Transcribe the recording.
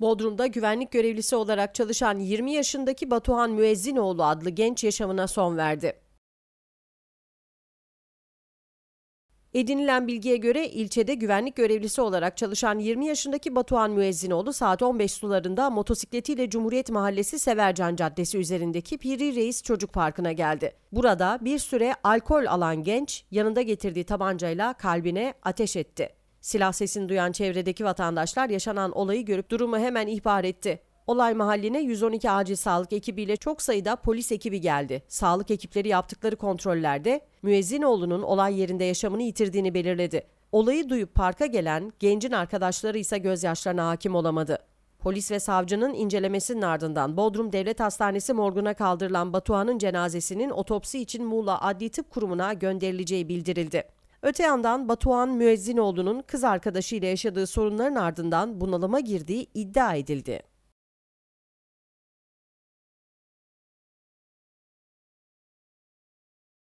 Bodrum'da güvenlik görevlisi olarak çalışan 20 yaşındaki Batuhan Müezzinoğlu adlı genç yaşamına son verdi. Edinilen bilgiye göre ilçede güvenlik görevlisi olarak çalışan 20 yaşındaki Batuhan Müezzinoğlu saat 15 sularında motosikletiyle Cumhuriyet Mahallesi Severcan Caddesi üzerindeki Piri Reis Çocuk Parkı'na geldi. Burada bir süre alkol alan genç yanında getirdiği tabancayla kalbine ateş etti. Silah sesini duyan çevredeki vatandaşlar yaşanan olayı görüp durumu hemen ihbar etti. Olay mahalline 112 acil sağlık ekibiyle çok sayıda polis ekibi geldi. Sağlık ekipleri yaptıkları kontrollerde Müezzinoğlu'nun olay yerinde yaşamını yitirdiğini belirledi. Olayı duyup parka gelen gencin arkadaşları ise gözyaşlarına hakim olamadı. Polis ve savcının incelemesinin ardından Bodrum Devlet Hastanesi morguna kaldırılan Batuhan'ın cenazesinin otopsi için Muğla Adli Tıp Kurumu'na gönderileceği bildirildi. Öte yandan Batuhan Müezzinoğlu'nun kız arkadaşıyla yaşadığı sorunların ardından bunalıma girdiği iddia edildi.